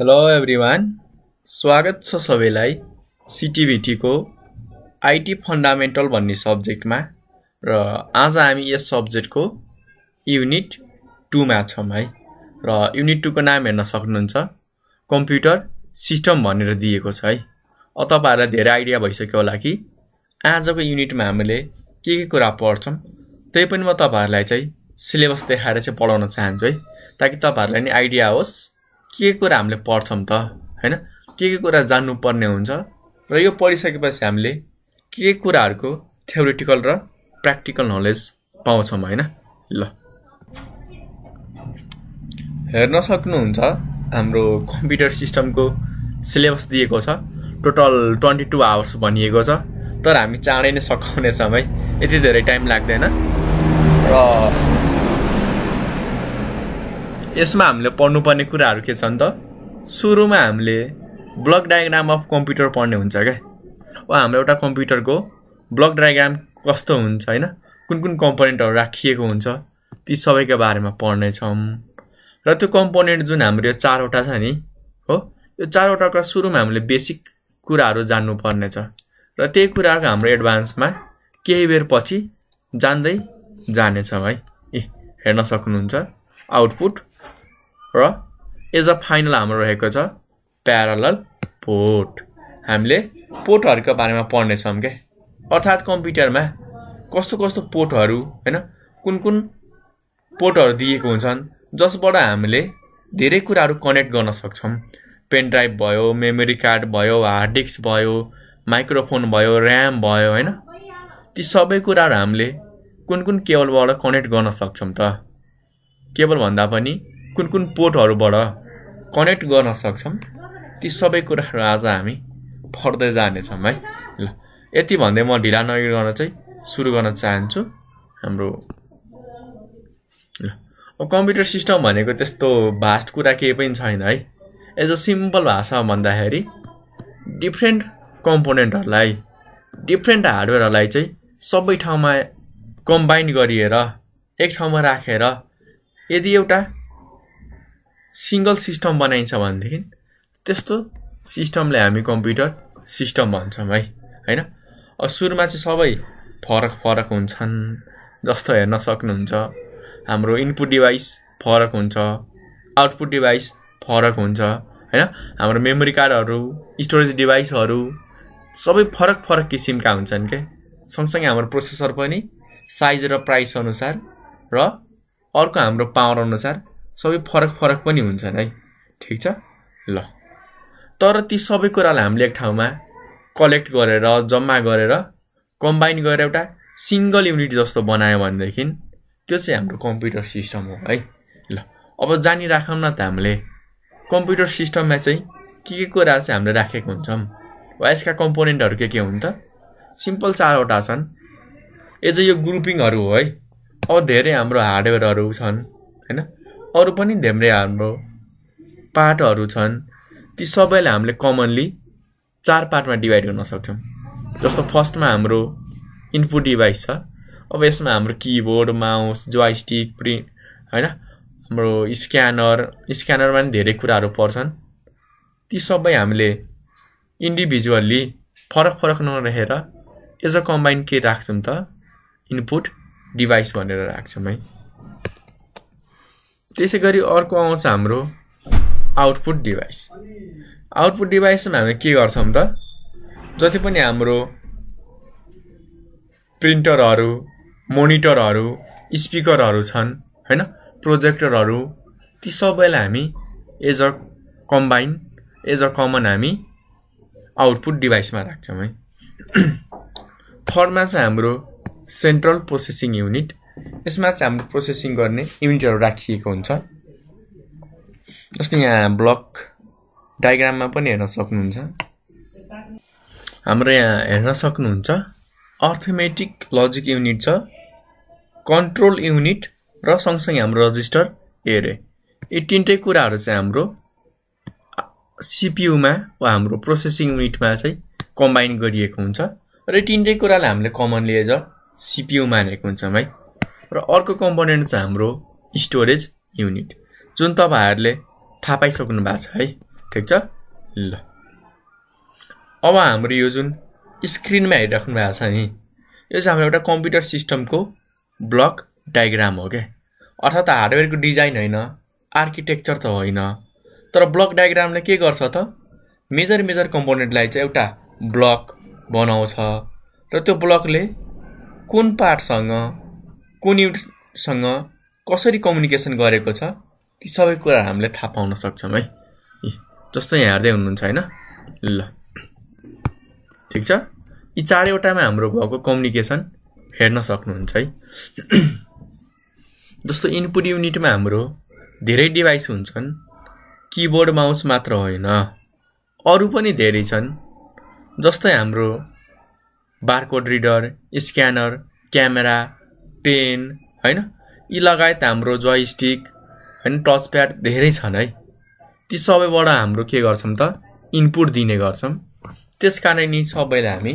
hello everyone स्वागत छ सबैलाई सिटिभिटीको आइटी फन्डामेन्टल भन्ने सब्जेक्टमा र आज हामी यस सब्जेक्टको युनिट टूमा छौँ है र युनिट टूको नाम हेर्न सक्नुहुन्छ कम्प्युटर सिस्टम भनेर दिएको छ है तपाईँहरूलाई धेरै आइडिया भइसक्यो होला कि आजको युनिटमा हामीले के के कुरा पढ्छौँ त्यही पनि म तपाईँहरूलाई चाहिँ सिलेबस देखाएर चाहिँ पढाउन चाहन्छु है ताकि तपाईँहरूलाई नि आइडिया होस् के कुरा हामीले पढ्छौँ त होइन के के कुरा जान्नुपर्ने हुन्छ र यो पढिसकेपछि हामीले के कुराहरूको थ्योरिटिकल र प्र्याक्टिकल नलेज पाउँछौँ होइन ल हेर्न सक्नुहुन्छ हाम्रो कम्प्युटर सिस्टमको सिलेबस दिएको छ टोटल ट्वेन्टी टू आवर्स भनिएको छ तर हामी चाँडै नै सघाउनेछौँ है यति धेरै टाइम लाग्दैन र यसमा हामीले पढ्नुपर्ने कुराहरू के छन् त सुरुमा हामीले ब्लक डायग्राम अफ कम्प्युटर पढ्ने हुन्छ क्या वा हाम्रो एउटा कम्प्युटरको ब्लक डायग्राम कस्तो हुन्छ होइन कुन कुन कम्पोनेन्टहरू राखिएको हुन्छ ती सबैको बारेमा पढ्नेछौँ र त्यो कम्पोनेन्ट जुन हाम्रो यो चारवटा छ नि हो यो चारवटाको सुरुमा हामीले बेसिक कुराहरू जान्नुपर्नेछ र त्यही कुराहरूको हाम्रो एडभान्समा केही बेर पछि जान्दै जानेछौँ है ए हेर्न सक्नुहुन्छ आउटपुट र एज अ फाइनल हाम्रो रहेको छ प्यारल पोर्ट हामीले पोर्टहरूको बारेमा पढ्नेछौँ क्या अर्थात् कम्प्युटरमा कस्तो कस्तो पोर्टहरू होइन कुन कुन पोर्टहरू दिएको हुन्छन् जसबाट हामीले धेरै कुराहरू कनेक्ट गर्न सक्छौँ पेन ड्राइभ भयो मेमोरी कार्ड भयो हार्ड डिस्क भयो माइक्रोफोन भयो ऱ्याम भयो होइन ती सबै कुराहरू हामीले कुन कुन केबलबाट कनेक्ट गर्न सक्छौँ त केबल भन्दा पनि कुन कुन पोर्टहरूबाट कनेक्ट गर्न सक्छौँ ती सबै कुराहरू आज हामी फर्दै जानेछौँ है ल यति भन्दै म ढिला नगरी गर्न चाहिँ सुरु गर्न चाहन्छु हाम्रो ल कम्प्युटर सिस्टम भनेको त्यस्तो भास्ट कुरा केही पनि छैन है एज अ सिम्पल भाषा भन्दाखेरि डिफ्रेन्ट कम्पोनेन्टहरूलाई डिफ्रेन्ट हार्डवेयरहरूलाई चाहिँ सबै ठाउँमा कम्बाइन गरिएर एक ठाउँमा राखेर यदि एउटा सिङ्गल सिस्टम बनाइन्छ भनेदेखि त्यस्तो सिस्टमलाई हामी कम्प्युटर सिस्टम भन्छौँ है होइन सुरुमा चाहिँ सबै फरक फरक हुन्छन् जस्तो हेर्न सक्नुहुन्छ हाम्रो इनपुट डिभाइस फरक हुन्छ आउटपुट डिभाइस फरक हुन्छ होइन हाम्रो मेमोरी कार्डहरू स्टोरेज डिभाइसहरू सबै फरक फरक किसिमका हुन्छन् क्या सँगसँगै हाम्रो प्रोसेसर पनि साइज र प्राइस अनुसार र अर्को हाम्रो पावर अनुसार सबै फरक फरक पनि हुन्छन् है ठिक छ ल तर ती सबै कुरालाई हामीले एक ठाउँमा कलेक्ट गरेर जम्मा गरेर कम्बाइन गरेर एउटा सिङ्गल युनिट जस्तो बनायो भनेदेखि त्यो चाहिँ हाम्रो कम्प्युटर सिस्टम हो है ल अब जानिराखौँ न त हामीले कम्प्युटर सिस्टममा चाहिँ के के कुरा चाहिँ हामीले राखेको हुन्छौँ वा यसका कम्पोनेन्टहरू के के हुन् त सिम्पल चारवटा छन् एज यो ग्रुपिङहरू हो है अब धेरै हाम्रो हार्डवेयरहरू छन् होइन अरू पनि धेरै हाम्रो पार्टहरू छन् ती सबैलाई हामीले कमनली चार पार्टमा डिभाइड गर्न सक्छौँ जस्तो फर्स्टमा हाम्रो इनपुट डिभाइस छ अब यसमा हाम्रो किबोर्ड माउस जोइस्टिक प्रिन्ट होइन हाम्रो स्क्यानर स्क्यानरमा पनि धेरै कुराहरू पर्छन् ती सबै हामीले इन्डिभिजुअल्ली फरक फरक नराखेर एज अ कम्बाइन के राख्छौँ त इनपुट डिभाइस भनेर राख्छौँ है त्यसै गरी अर्को आउँछ हाम्रो आउटपुट डिभाइस आउटपुट डिभाइसमा हामी के गर्छौँ त जति पनि हाम्रो प्रिन्टरहरू मोनिटरहरू स्पिकरहरू छन् होइन प्रोजेक्टरहरू ती सबैलाई हामी as a combine as a common हामी आउटपुट डिभाइसमा राख्छौँ है थर्डमा चाहिँ हाम्रो सेन्ट्रल प्रोसेसिङ युनिट यसमा चाहिँ हाम्रो प्रोसेसिङ गर्ने युनिटहरू राखिएको हुन्छ जस्तै यहाँ ब्लक डायग्राममा पनि हेर्न सक्नुहुन्छ हाम्रो यहाँ हेर्न सक्नुहुन्छ अर्थमेटिक लजिक युनिट छ कन्ट्रोल युनिट र सँगसँगै हाम्रो रजिस्टर एरे यी तिनटै कुराहरू चाहिँ हाम्रो सिपियुमा वा हाम्रो प्रोसेसिङ युनिटमा चाहिँ कम्बाइन गरिएको हुन्छ र यी तिनटै कुरालाई हामीले कमनली एज अ सिपियु मानेको हुन्छौँ है र अर्को कम्पोनेन्ट छ हाम्रो स्टोरेज युनिट जुन तपाईँहरूले थाहा पाइसक्नु भएको छ है ठिक छ ल अब हाम्रो यो जुन स्क्रिनमा हेरिराख्नु भएको छ नि यो चाहिँ हाम्रो एउटा कम्प्युटर सिस्टमको ब्लक डायग्राम हो क्या अर्थात् हार्डवेयरको डिजाइन होइन आर्किटेक्चर त होइन तर ब्लक डायग्रामले के गर्छ त मेजर मेजर कम्पोनेन्टलाई चाहिँ एउटा ब्लक बनाउँछ र त्यो ब्लकले कुन पार्टसँग कोन्युटसँग कसरी कम्युनिकेसन गरेको छ ती सबै कुरा हामीले थाहा पाउन सक्छौँ है जस्तो यहाँ हेर्दै हुनुहुन्छ होइन ल ठिक छ यी चारैवटामा हाम्रो भएको कम्युनिकेसन हेर्न सक्नुहुन्छ है जस्तो इनपुट युनिटमा हाम्रो धेरै डिभाइस हुन्छन् किबोर्ड माउस मात्र होइन अरू पनि धेरै छन् जस्तै हाम्रो barcode reader scanner camera pen होइन यी लगायत हाम्रो जोय स्टिक होइन टच प्याड धेरै छन् है ती सबैबाट हाम्रो के गर्छौँ त इनपुट दिने गर्छौँ त्यस कारण नि सबैलाई हामी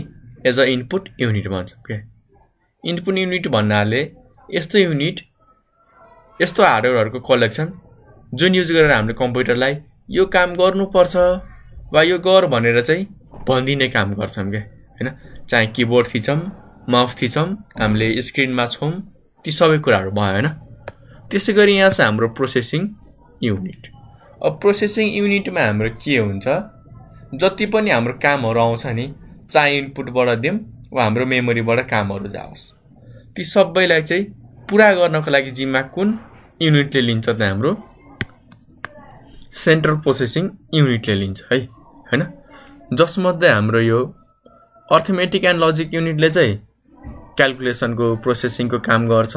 एज अ इनपुट युनिट भन्छौँ के इनपुट युनिट भन्नाले यस्तो युनिट यस्तो हार्डवेयरहरूको कलेक्सन जुन युज गरेर हामीले कम्प्युटरलाई यो काम गर्नुपर्छ वा यो गर भनेर चाहिँ भनिदिने काम गर्छौँ क्या होइन चाहे किबोर्ड थिचौँ म छौँ हामीले स्क्रिनमा छौँ ती सबै कुराहरू भयो होइन त्यसै गरी यहाँ छ हाम्रो प्रोसेसिङ युनिट अब प्रोसेसिङ युनिटमा हाम्रो के हुन्छ जति पनि हाम्रो कामहरू आउँछ नि चाहे इनपुटबाट दिउँ वा हाम्रो मेमोरीबाट कामहरू जाओस् ती सबैलाई चाहिँ पुरा गर्नको लागि जिम्मा कुन युनिटले लिन्छ त हाम्रो सेन्ट्रल प्रोसेसिङ युनिटले लिन्छ है होइन जसमध्ये हाम्रो यो अर्थमेटिक एन्ड लजिक युनिटले चाहिँ क्यालकुलेसनको प्रोसेसिङको काम गर्छ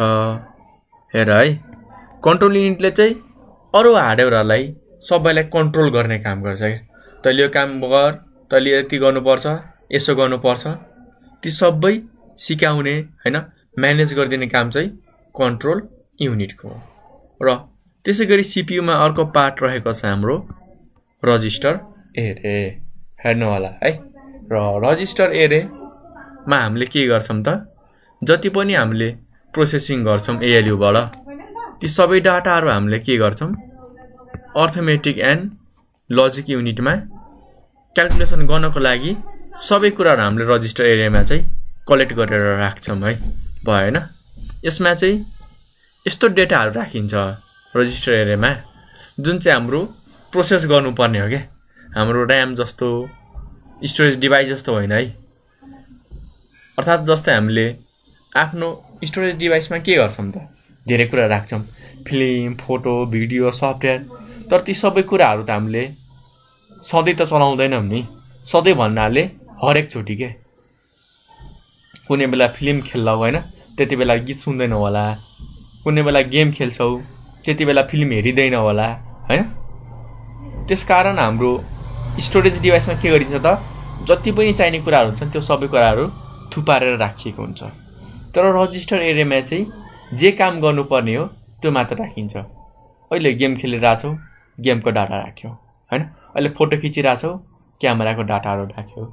हेर है कन्ट्रोल युनिटले चाहिँ अरू हार्डवेयरहरूलाई सबैलाई कन्ट्रोल गर्ने काम गर्छ क्या तैँले यो काम गर तैँले यति गर्नुपर्छ यसो गर्नुपर्छ ती सबै सिकाउने होइन म्यानेज गरिदिने काम चाहिँ कन्ट्रोल युनिटको हो र त्यसै गरी सिपियुमा अर्को पार्ट रहेको छ हाम्रो रजिस्टर एरे हेर्नु होला है र रजिस्टर एरेमा हामीले के गर्छौँ त जति पनि हामीले प्रोसेसिङ गर्छौँ एएलयुबाट ती सबै डाटाहरू हामीले के गर्छौँ अर्थमेटिक एन्ड लजिक युनिटमा क्यालकुलेसन गर्नको लागि सबै कुराहरू हामीले रजिस्टर एरियामा चाहिँ कलेक्ट गरेर राख्छौँ है भएन यसमा चाहिँ यस्तो डेटाहरू राखिन्छ रजिस्टर एरियामा जुन चाहिँ हाम्रो प्रोसेस गर्नुपर्ने हो क्या हाम्रो ऱ्याम जस्तो स्टोरेज डिभाइस जस्तो होइन है अर्थात् जस्तै हामीले आफ्नो स्टोरेज डिभाइसमा के गर्छौँ त धेरै कुरा राख्छौँ फिल्म फोटो भिडियो सफ्टवेयर तर ती सबै कुराहरू त हामीले सधैँ त चलाउँदैनौँ नि सधैँ भन्नाले हरेकचोटि के कुनै बेला फिल्म खेल्लौ होइन त्यति बेला गीत सुन्दैनौ होला कुनै बेला गेम खेल्छौ त्यति बेला फिल्म हेरिँदैन होला होइन त्यसकारण हाम्रो स्टोरेज डिभाइसमा के गरिन्छ त जति पनि चाहिने कुराहरू हुन्छन् त्यो सबै कुराहरू थुपारेर राखिएको हुन्छ तर रजिस्टर एरियामा चाहिँ जे काम गर्नुपर्ने हो त्यो मात्र राखिन्छ अहिले गेम खेलिरहेको छौँ गेमको डाटा राख्यो होइन अहिले फोटो खिचिरहेको छौँ क्यामेराको डाटाहरू राख्यो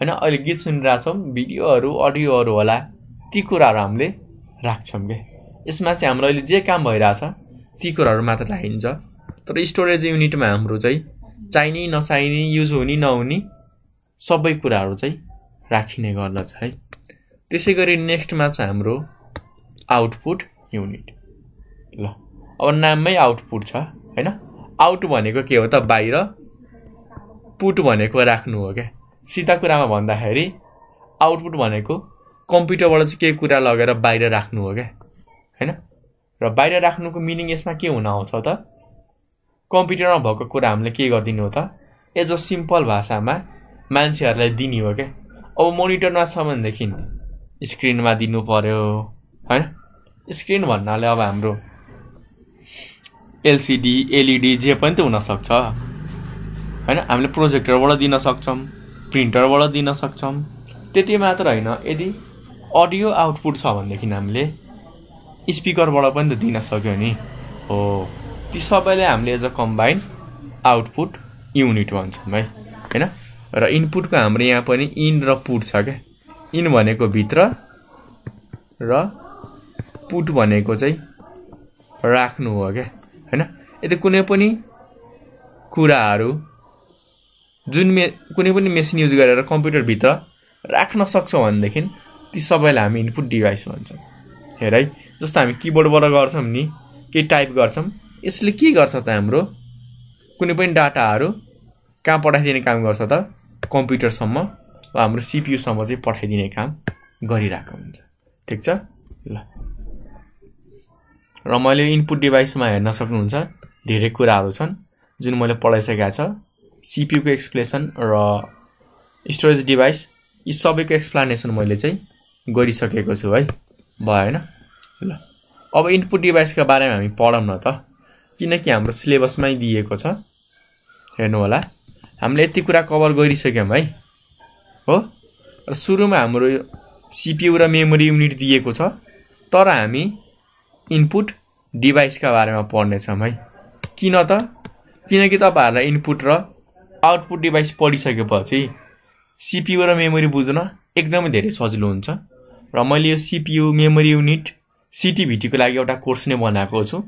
होइन अहिले गीत सुनिरहेको छौँ भिडियोहरू अडियोहरू होला ती कुराहरू हामीले राख्छौँ के यसमा चाहिँ हाम्रो अहिले जे काम भइरहेछ ती कुराहरू मात्र राखिन्छ तर स्टोरेज युनिटमा हाम्रो चाहिँ चाहिने नचाहिने युज हुने नहुने सबै कुराहरू चाहिँ राखिने गर्दछ है त्यसै गरी नेक्स्टमा छ हाम्रो आउटपुट युनिट ल अब नाममै आउटपुट छ होइन आउट भनेको के हो त बाहिर पुट भनेको राख्नु हो क्या सिधा कुरामा भन्दाखेरि आउटपुट भनेको कम्प्युटरबाट चाहिँ केही कुरा लगेर बाहिर राख्नु हो क्या होइन र बाहिर राख्नुको मिनिङ यसमा के हुन आउँछ त कम्प्युटरमा भएको कुरा हामीले के गरिदिनु हो त एज अ सिम्पल भाषामा मान्छेहरूलाई दिने हो क्या अब मोनिटरमा छ भनेदेखि स्क्रिनमा दिनु पऱ्यो होइन स्क्रिन भन्नाले अब हाम्रो एलसिडी एलइडी जे पनि त हुनसक्छ होइन हामीले प्रोजेक्टरबाट दिन सक्छौँ प्रिन्टरबाट दिन सक्छौँ त्यति मात्र होइन यदि अडियो आउटपुट छ भनेदेखि हामीले स्पिकरबाट पनि त दिन सक्यो नि हो ती सबैले हामीले as a combine output unit भन्छौँ है होइन र इनपुटको हाम्रो यहाँ पनि इन र पुट छ क्या इन भनेको भित्र र पुट भनेको चाहिँ राख्नु हो क्या होइन यदि कुनै पनि कुराहरू जुन मे कुनै पनि मेसिन युज गरेर कम्प्युटरभित्र राख्न सक्छौँ भनेदेखि ती सबैलाई हामी इनपुट डिभाइस भन्छौँ हेर है जस्तो हामी किबोर्डबाट गर्छौँ नि केही टाइप गर्छौँ यसले के गर्छ त हाम्रो कुनै पनि डाटाहरू कहाँ पठाइदिने काम गर्छ त कम्प्युटरसम्म हाम्रो सिपियुसम्म चाहिँ पठाइदिने काम गरिरहेको हुन्छ ठिक छ ल र मैले इनपुट डिभाइसमा हेर्न सक्नुहुन्छ धेरै कुराहरू छन् जुन मैले पढाइसकेको छ सिपियुको एक्सप्लेसन र स्टोरेज डिभाइस यी सबैको एक्सप्लानेसन मैले चाहिँ गरिसकेको छु है भयो होइन ल अब इनपुट डिभाइसका बारेमा हामी पढौँ न त किनकि हाम्रो सिलेबसमै दिएको छ हेर्नु होला हामीले यति कुरा कभर गरिसक्यौँ है हो र सुरुमा हाम्रो सिपियु र मेमोरी युनिट दिएको छ तर हामी इनपुट डिभाइसका बारेमा पढ्नेछौँ है किन त किनकि तपाईँहरूलाई इनपुट र आउटपुट डिभाइस पढिसकेपछि सिपियु र मेमोरी बुझ्न एकदमै धेरै सजिलो हुन्छ र मैले यो सिपियु मेमोरी युनिट सिटिभिटीको लागि एउटा कोर्स नै बनाएको छु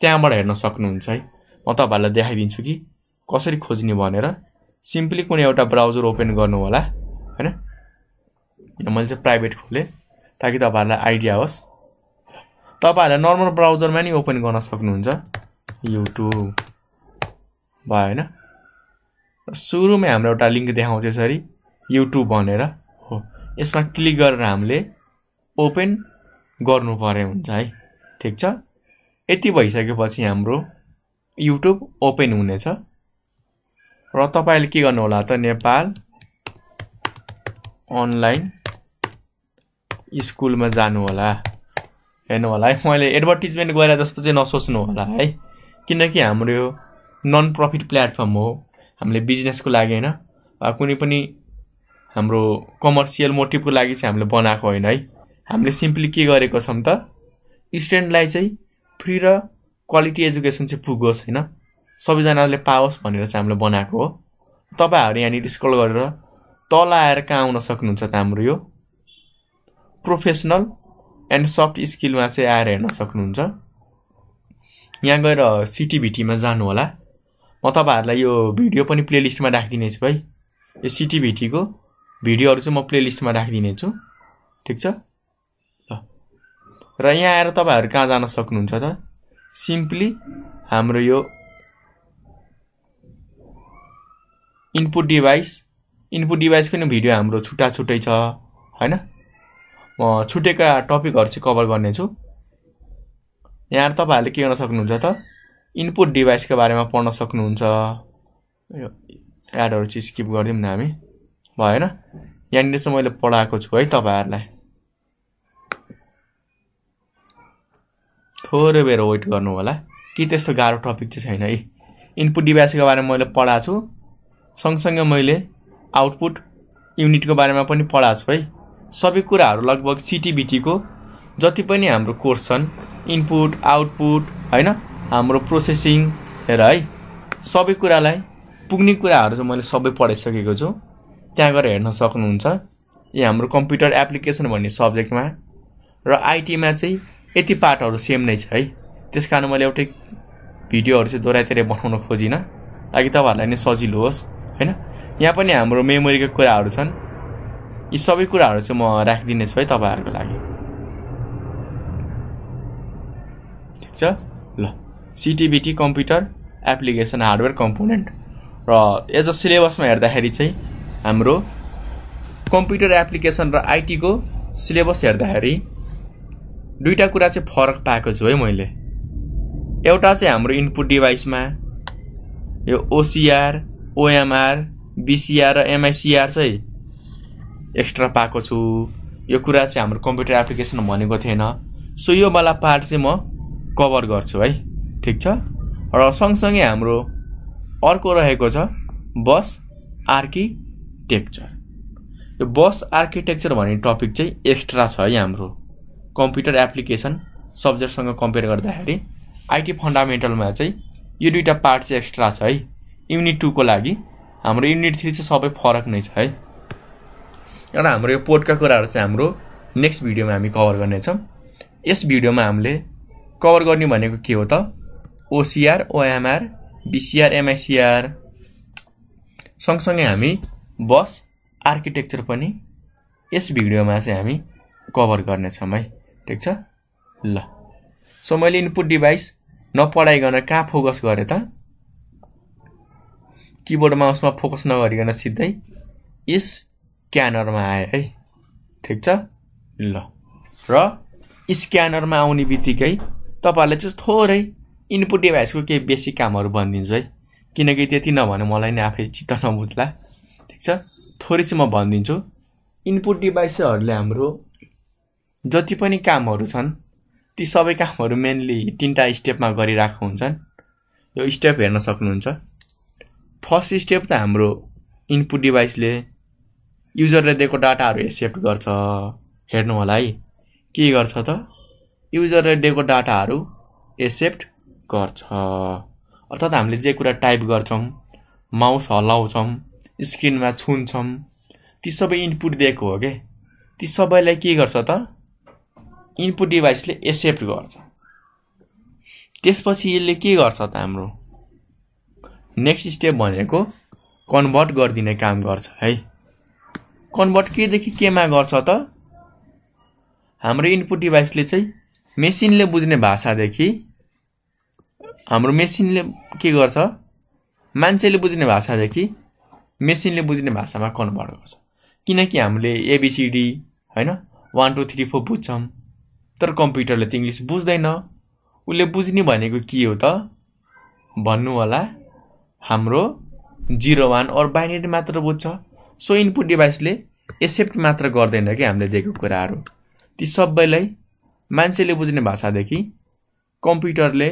त्यहाँबाट हेर्न सक्नुहुन्छ है म तपाईँहरूलाई देखाइदिन्छु कि कसरी खोज्ने भनेर सिम्पली कुनै एउटा ब्राउजर ओपन गर्नु होला होइन मैले चाहिँ प्राइभेट खोलेँ ताकि तपाईँहरूलाई आइडिया होस् तपाईँहरूले नर्मल ब्राउजरमा नि ओपन गर्न सक्नुहुन्छ युट्युब भयो होइन सुरुमै हाम्रो एउटा लिङ्क देखाउँछ यसरी युट्युब भनेर हो यसमा क्लिक गरेर हामीले ओपन गर्नु पर्ने हुन्छ है ठिक छ यति भइसकेपछि हाम्रो युट्युब ओपन हुनेछ र तपाईँले के गर्नु होला त नेपाल अनलाइन स्कुलमा जानु होला हेर्नु होला है मैले एडभर्टिजमेन्ट गरेर जस्तो चाहिँ नसोच्नु होला है किनकि हाम्रो यो नन प्रफिट प्लेटफर्म हो हामीले बिजनेसको लागि होइन कुनै पनि हाम्रो कमर्सियल मोटिभको लागि चाहिँ हामीले बनाएको होइन है हामीले सिम्पली के गरेको छौँ त स्टुडेन्टलाई चाहिँ फ्री र क्वालिटी एजुकेसन चाहिँ पुगोस् होइन सबैजनाले पाओस् भनेर चाहिँ हामीले बनाएको हो तपाईँहरू यहाँनिर स्कल गरेर तल आएर कहाँ आउन सक्नुहुन्छ त हाम्रो यो प्रोफेसनल एन्ड सफ्ट स्किलमा चाहिँ आएर हेर्न सक्नुहुन्छ यहाँ गएर सिटिभिटीमा होला म तपाईँहरूलाई यो भिडियो पनि प्लेलिस्टमा राखिदिनेछु भाइ यो सिटिभिटीको भिडियोहरू चाहिँ म प्लेलिस्टमा राखिदिनेछु ठिक छ ल र यहाँ आएर तपाईँहरू कहाँ जान सक्नुहुन्छ त सिम्पली हाम्रो यो इनपुट डिभाइस इनपुट डिभाइस पनि भिडियो हाम्रो छुट्टा छुट्टै छ होइन म छुटेका टपिकहरू चाहिँ कभर गर्नेछु यहाँ तपाईँहरूले के गर्न सक्नुहुन्छ त इनपुट डिभाइसको बारेमा पढ्न सक्नुहुन्छ यो एडहरू चाहिँ स्किप गरिदिउँ न हामी भएन यहाँनिर चाहिँ मैले पढाएको छु है तपाईँहरूलाई थोरै बेर वेट गर्नु होला कि त्यस्तो गाह्रो टपिक चाहिँ छैन है इनपुट डिभाइसको बारेमा मैले पढाएको छु सँगसँगै मैले आउटपुट युनिटको बारेमा पनि पढाएको छु है सबै कुराहरू लगभग सिटिबिटीको जति पनि हाम्रो कोर्स छन् इनपुट आउटपुट होइन हाम्रो प्रोसेसिङ हेर है सबै कुरालाई पुग्ने कुराहरू चाहिँ मैले सबै पढाइसकेको छु त्यहाँ गएर हेर्न सक्नुहुन्छ यो हाम्रो कम्प्युटर एप्लिकेसन भन्ने सब्जेक्टमा र आइटीमा चाहिँ यति पार्टहरू सेम नै छ है त्यस कारण मैले एउटै भिडियोहरू चाहिँ दोहोऱ्याइतिर बनाउन खोजिनँ ताकि तपाईँहरूलाई नै सजिलो होस् होइन यहाँ पनि हाम्रो मेमोरीको कुराहरू छन् यी सबै कुराहरू चाहिँ म राखिदिनेछु है तपाईँहरूको लागि ठिक छ ल सिटिबिटी कम्प्युटर एप्लिकेसन हार्डवेयर कम्पोनेन्ट र एज अ सिलेबसमा हेर्दाखेरि चाहिँ हाम्रो कम्प्युटर एप्लिकेसन र आइटीको सिलेबस हेर्दाखेरि दुईवटा कुरा चाहिँ फरक पाएको छु है मैले एउटा चाहिँ हाम्रो इनपुट डिभाइसमा यो ओसिआर ओएमआर बिसिआर र एमआइसिआर चाहिँ एक्स्ट्रा पाएको छु यो कुरा चाहिँ हाम्रो कम्प्युटर एप्लिकेसन भनेको थिएन सो यो वाला पार्ट चाहिँ म कभर गर्छु है ठिक छ र सँगसँगै हाम्रो अर्को रहेको छ बस आर्किटेक्चर यो बस आर्किटेक्चर भन्ने टपिक चाहिँ एक्स्ट्रा छ है हाम्रो कम्प्युटर एप्लिकेसन सब्जेक्टसँग कम्पेयर गर्दाखेरि आइटी फन्डामेन्टलमा चाहिँ यो दुइटा पार्ट चाहिँ एक्स्ट्रा छ है युनिट टूको लागि हाम्रो युनिट थ्री चाहिँ सबै फरक नै छ है र हाम्रो यो पोर्टका कुराहरू चाहिँ हाम्रो नेक्स्ट भिडियोमा हामी कभर गर्नेछौँ यस भिडियोमा हामीले कभर गर्ने भनेको के हो त ओसिआर ओएमआर बिसिआर एमआइसिआर सँगसँगै हामी बस आर्किटेक्चर पनि यस भिडियोमा चाहिँ हामी कभर गर्नेछौँ है ठिक छ ल सो मैले इनपुट डिभाइस नपढाइकन कहाँ फोकस गरेँ त किबोर्ड माउसमा फोकस नगरिकन सिधै यस क्यानरमा आएँ है ठिक छ ल र स्क्यानरमा आउने बित्तिकै तपाईँहरूले चाहिँ थोरै इनपुट डिभाइसको केही बेसिक कामहरू भनिदिन्छु है किनकि त्यति नभने मलाई नै आफै चित्त नबुझ्ला ठिक छ थोरै चाहिँ म भनिदिन्छु इनपुट डिभाइसहरूले हाम्रो जति पनि कामहरू छन् ती सबै कामहरू मेनली तिनवटा स्टेपमा गरिरहेको हुन्छन् यो स्टेप हेर्न सक्नुहुन्छ फर्स्ट स्टेप त हाम्रो इनपुट डिभाइसले युजरले दिएको डाटाहरू एक्सेप्ट गर्छ हेर्नु होला है के गर्छ त युजरले दिएको डाटाहरू एक्सेप्ट गर्छ अर्थात् हामीले जे कुरा टाइप गर्छौँ माउस हल्लाउँछौँ स्क्रिनमा छुन्छौँ ती सबै इनपुट दिएको हो क्या ती सबैलाई के गर्छ त इनपुट डिभाइसले एक्सेप्ट गर्छ त्यसपछि यसले के गर्छ त हाम्रो नेक्स्ट स्टेप भनेको कन्भर्ट गरिदिने काम गर्छ है कन्भर्ट केदेखि केमा गर्छ त हाम्रो इनपुट डिभाइसले चाहिँ मेसिनले बुझ्ने भाषादेखि हाम्रो मेसिनले के गर्छ मान्छेले बुझ्ने भाषादेखि मेसिनले बुझ्ने भाषामा कन्भर्ट गर्छ किनकि हामीले एबिसिडी होइन वान टू थ्री फोर बुझ्छौँ तर कम्प्युटरले त इङ्ग्लिस बुझ्दैन उसले बुझ्ने भनेको के हो त भन्नु होला हाम्रो जिरो वान अरू बाइनेरी मात्र बुझ्छ सो इनपुट डिभाइसले एक्सेप्ट मात्र गर्दैन कि हामीले दिएको कुराहरू ती सबैलाई मान्छेले बुझ्ने भाषादेखि कम्प्युटरले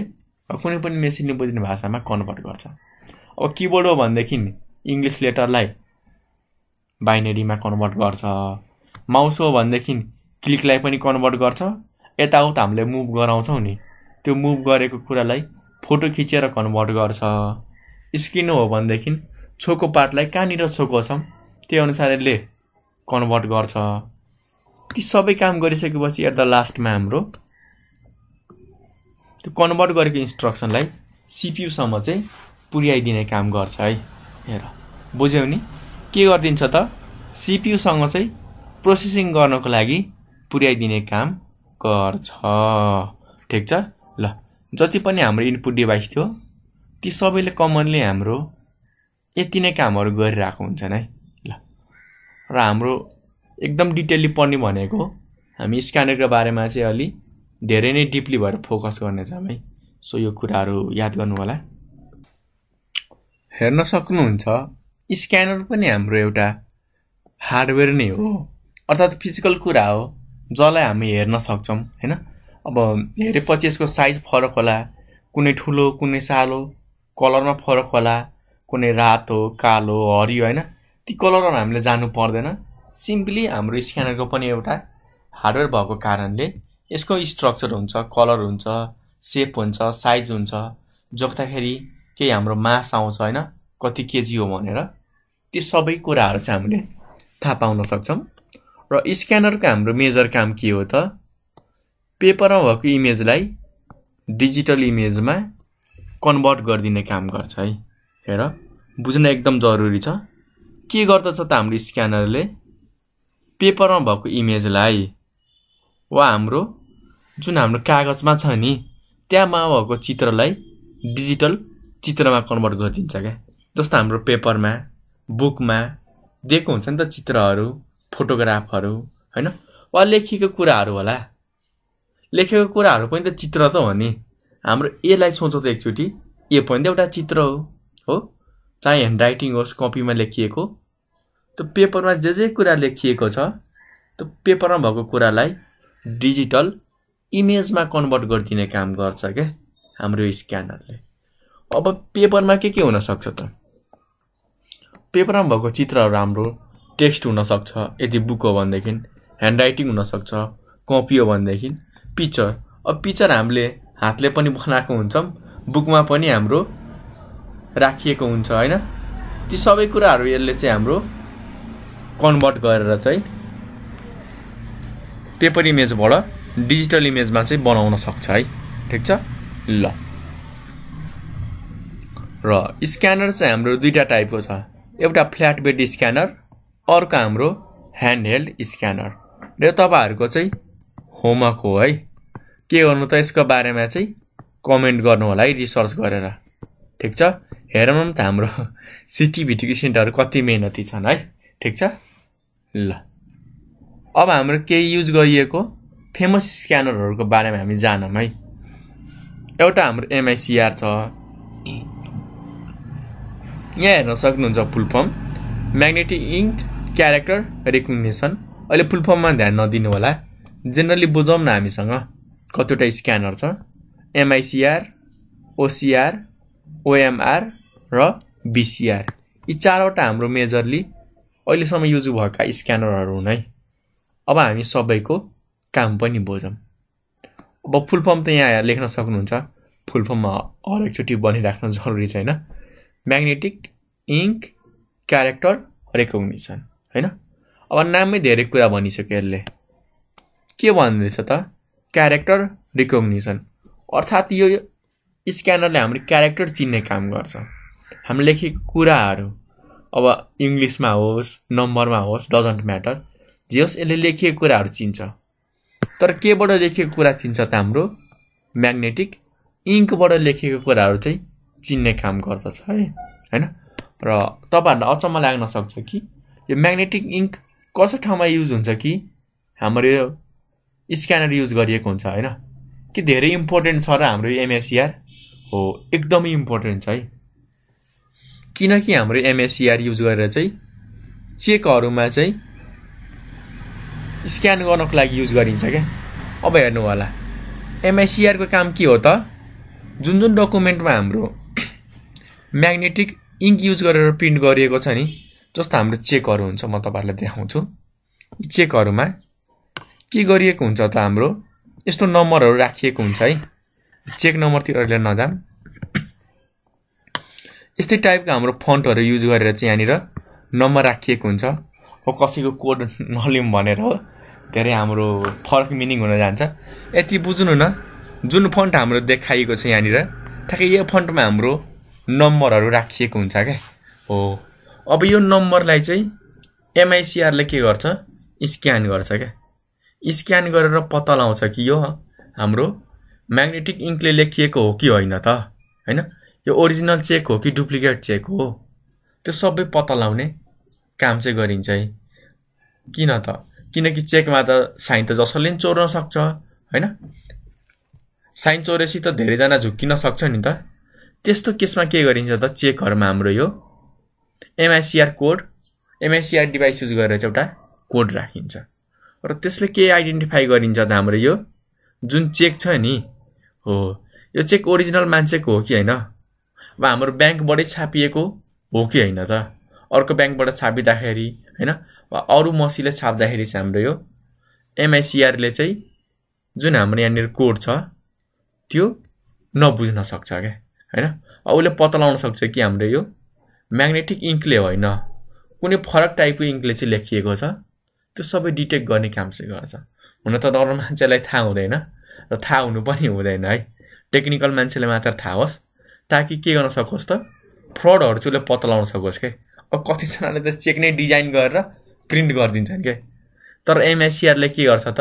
कुनै पनि मेसिनले बुझ्ने भाषामा कन्भर्ट गर्छ अब किबोर्ड हो भनेदेखि इङ्ग्लिस लेटरलाई बाइनेरीमा कन्भर्ट गर्छ माउस हो भनेदेखि क्लिकलाई पनि कन्भर्ट गर्छ यताउता हामीले मुभ गराउँछौँ नि त्यो मुभ गरेको कुरालाई फोटो खिचेर कन्भर्ट गर्छ स्किनु हो भनेदेखि छोको पार्टलाई कहाँनिर छोको छौँ त्यही अनुसारले यसले कन्भर्ट गर्छ ती सबै काम गरिसकेपछि एट द लास्टमा हाम्रो त्यो कन्भर्ट गरेको इन्स्ट्रक्सनलाई सिपियुसम्म चाहिँ पुर्याइदिने काम गर्छ है हेर बुझ्यौ नि के गरिदिन्छ त सिपियुसँग चाहिँ प्रोसेसिङ गर्नको लागि पुर्याइदिने काम गर्छ ठिक छ ल जति पनि हाम्रो इनपुट डिभाइस थियो ती सबैले कमनली हाम्रो यति नै कामहरू गरिरहेको हुन्छन् है ल र हाम्रो एकदम डिटेलली पढ्ने भनेको हामी स्क्यानरको बारेमा चाहिँ अलि धेरै नै डिपली भएर फोकस गर्नेछौँ है सो यो कुराहरू याद गर्नु होला हेर्न सक्नुहुन्छ स्क्यानर पनि हाम्रो एउटा हार्डवेयर नै हो अर्थात् फिजिकल कुरा हो जसलाई हामी हेर्न सक्छौँ होइन अब हेरेपछि यसको साइज फरक होला कुनै ठुलो कुनै सालो कलरमा फरक होला कुनै रातो कालो हरियो होइन ती कलरहरू हामीले जानु पर्दैन सिम्पली हाम्रो स्क्यानरको पनि एउटा हार्डवेयर भएको कारणले यसको स्ट्रक्चर हुन्छ कलर हुन्छ सेप हुन्छ साइज हुन्छ जोख्दाखेरि केही हाम्रो मास आउँछ होइन कति केजी हो भनेर ती सबै कुराहरू चाहिँ हामीले थाहा पाउन सक्छौँ र स्क्यानरको हाम्रो मेजर काम के हो त पेपरमा भएको इमेजलाई डिजिटल इमेजमा कन्भर्ट गरिदिने काम गर्छ है हेर बुझ्न एकदम जरुरी छ के गर्दछ त हाम्रो स्क्यानरले पेपरमा भएको इमेजलाई वा हाम्रो जुन हाम्रो कागजमा छ नि त्यहाँमा भएको चित्रलाई डिजिटल चित्रमा कन्भर्ट गरिदिन्छ क्या जस्तो हाम्रो पेपरमा बुकमा दिएको हुन्छ नि त चित्रहरू फोटोग्राफहरू होइन वा लेखिएको कुराहरू होला लेखेको कुराहरू पनि त चित्र त हो नि हाम्रो एलाई सोचौँ त एकचोटि ए पनि त एउटा चित्र हो हो चाहे ह्यान्ड राइटिङ होस् कपीमा लेखिएको त्यो पेपरमा जे जे कुरा लेखिएको छ त्यो पेपरमा भएको कुरालाई डिजिटल इमेजमा कन्भर्ट गरिदिने काम गर्छ क्या हाम्रो स्क्यानरले अब पेपरमा के के हुनसक्छ त पेपरमा भएको चित्रहरू राम्रो टेक्स्ट हुनसक्छ यदि बुक हो भनेदेखि ह्यान्ड राइटिङ हुनसक्छ कपी हो भनेदेखि पिक्चर अब पिक्चर हामीले हातले पनि बनाएको हुन्छौँ बुकमा पनि हाम्रो राखिएको हुन्छ होइन ती सबै कुराहरू यसले चाहिँ हाम्रो कन्भर्ट गरेर चाहिँ पेपर इमेजबाट डिजिटल इमेजमा चाहिँ बनाउन सक्छ है ठिक छ ल र स्क्यानर चाहिँ हाम्रो दुईवटा टाइपको छ एउटा फ्ल्याट बेड स्क्यानर अर्को हाम्रो ह्यान्ड हेल्ड स्क्यानर र तपाईँहरूको चाहिँ होमवर्क हो है के गर्नु त यसको बारेमा चाहिँ कमेन्ट गर्नु होला है रिसर्च गरेर ठिक छ हेरौँ त हाम्रो सिटिभिटीको सेन्टरहरू कति मेहनती छन् है ठिक छ ल अब हाम्रो केही युज गरिएको फेमस स्क्यानरहरूको बारेमा हामी जानौँ है एउटा हाम्रो एमआइसिआर छ यहाँ हेर्न सक्नुहुन्छ full form magnetic ink character recognition अहिले फुलफर्ममा ध्यान नदिनु होला जेनरली बुझौँ न हामीसँग कतिवटा स्क्यानर छ एमआइसिआर ओसिआर ओएमआर र बिसिआर यी चारवटा हाम्रो मेजरली अहिलेसम्म युज भएका स्क्यानरहरू हुन् है अब हामी सबैको काम पनि बोझौँ अब फुल फर्म त यहाँ लेख्न सक्नुहुन्छ फुल फर्ममा हर बनिराख्नु जरुरी छैन म्याग्नेटिक इङ्क क्यारेक्टर रेकग्निसन होइन अब नामै धेरै कुरा भनिसक्यो यसले के भन्दैछ त क्यारेक्टर रिकग्निसन अर्थात् यो स्क्यानरले हाम्रो क्यारेक्टर चिन्ने काम गर्छ हामीले लेखेको कुराहरू अब इङ्ग्लिसमा होस् नम्बरमा होस् डजन्ट म्याटर जे होस् यसले लेखिएको कुराहरू चिन्छ तर केबाट लेखिएको कुरा चिन्छ त हाम्रो म्याग्नेटिक इङ्कबाट लेखिएको कुराहरू चाहिँ चिन्ने काम गर्दछ है होइन र तपाईँहरूलाई अचम्म लाग्न सक्छ कि यो म्याग्नेटिक इङ्क कस्तो ठाउँमा युज हुन्छ कि हाम्रो यो स्क्यानर युज गरिएको हुन्छ होइन कि धेरै इम्पोर्टेन्ट छ र हाम्रो एमएसिआर हो एकदमै इम्पोर्टेन्ट छ है किनकि हाम्रो एमएसिआर युज गरेर चाहिँ चेकहरूमा चाहिँ स्क्यान गर्नको लागि युज गरिन्छ क्या अब हेर्नु होला एमएसिआरको काम के हो त जुन जुन डकुमेन्टमा हाम्रो म्याग्नेटिक इङ्क युज गरेर प्रिन्ट गरिएको छ नि जस्तो हाम्रो चेकहरू हुन्छ म तपाईँहरूलाई देखाउँछु यी चेकहरूमा के गरिएको हुन्छ त हाम्रो यस्तो नम्बरहरू राखिएको हुन्छ है चेक नम्बरतिर अहिले नजाम यस्तै टाइपको हाम्रो फन्टहरू युज गरेर चाहिँ यहाँनिर नम्बर राखिएको हुन्छ हो कसैको कोड नलिउँ भनेर हो धेरै हाम्रो फरक मिनिङ हुन जान्छ यति बुझ्नु न जुन फन्ट हाम्रो देखाइएको छ यहाँनिर ठ्याक्कै यो फन्टमा हाम्रो नम्बरहरू राखिएको हुन्छ क्या हो अब यो नम्बरलाई चाहिँ एमआइसिआरले के गर्छ स्क्यान गर्छ क्या स्क्यान गरेर पत्ता लगाउँछ कि यो हाम्रो म्याग्नेटिक इङ्कले लेखिएको हो कि होइन त होइन यो ओरिजिनल चेक हो कि डुप्लिकेट चेक हो त्यो सबै पत्ता लगाउने काम चाहिँ गरिन्छ है किन त किनकि चेकमा त साइन त जसले पनि चोर्न सक्छ होइन साइन चोरेपछि त धेरैजना झुक्किन सक्छ नि त त्यस्तो केसमा के गरिन्छ त चेकहरूमा हाम्रो यो MICR code MICR device use गरेर चाहिँ एउटा कोड राखिन्छ र त्यसले के आइडेन्टिफाई गरिन्छ त हाम्रो यो जुन चेक छ नि हो यो चेक ओरिजिनल मान्छेको हो कि होइन अब हाम्रो ब्याङ्कबाटै छापिएको हो कि होइन त अर्को ब्याङ्कबाट छापिँदाखेरि होइन वा अरू मसीले छाप्दाखेरि चाहिँ हाम्रो यो एमआइसिआरले चाहिँ जुन हाम्रो यहाँनिर कोड छ त्यो नबुझ्न सक्छ क्या होइन उसले पत्ता लगाउन सक्छ कि हाम्रो यो म्याग्नेटिक इङ्कले होइन कुनै फरक टाइपको इङ्कले चाहिँ लेखिएको छ त्यो सबै डिटेक्ट गर्ने काम चाहिँ गर्छ हुन त नर्मल मान्छेलाई थाहा हुँदैन र थाहा हुनु पनि हुँदैन है टेक्निकल मान्छेले मात्र थाहा होस् ताकि के गर्न सकोस् त फ्रडहरू चाहिँ उसले पत्ता लगाउन सकोस् के अब कतिजनाले त चेक नै डिजाइन गरेर प्रिन्ट गरिदिन्छन् के तर एमएससिआरले के गर्छ त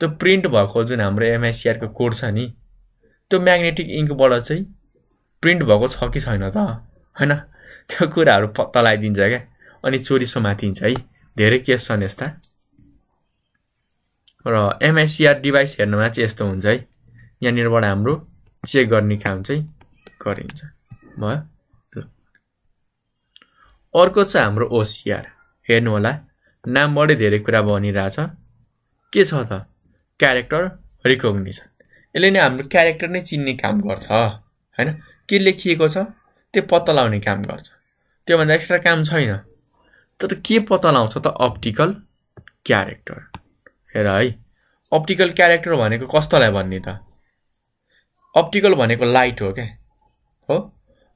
त्यो प्रिन्ट भएको जुन हाम्रो एमएससिआरको कोड छ नि त्यो म्याग्नेटिक इङ्कबाट चाहिँ प्रिन्ट भएको छ कि छैन त होइन त्यो कुराहरू पत्ता लगाइदिन्छ क्या अनि चोरी समातिन्छ है धेरै केस छन् यस्ता र एमआइसिआर डिभाइस हेर्नुमा चाहिँ यस्तो हुन्छ है यहाँनिरबाट हाम्रो चेक गर्ने काम चाहिँ गरिन्छ भयो अर्को छ हाम्रो ओसिआर हेर्नु होला नामबाटै धेरै कुरा भनिरहेछ के छ त क्यारेक्टर रिकग्निसन यसले नै हाम्रो क्यारेक्टर नै चिन्ने काम गर्छ होइन के लेखिएको छ त्यो पत्ता लगाउने काम गर्छ त्योभन्दा एक्स्ट्रा काम छैन तर के पत्ता लाउँछ त अप्टिकल क्यारेक्टर हेर है अप्टिकल क्यारेक्टर भनेको कस्तोलाई भन्ने त अप्टिकल भनेको लाइट हो क्या हो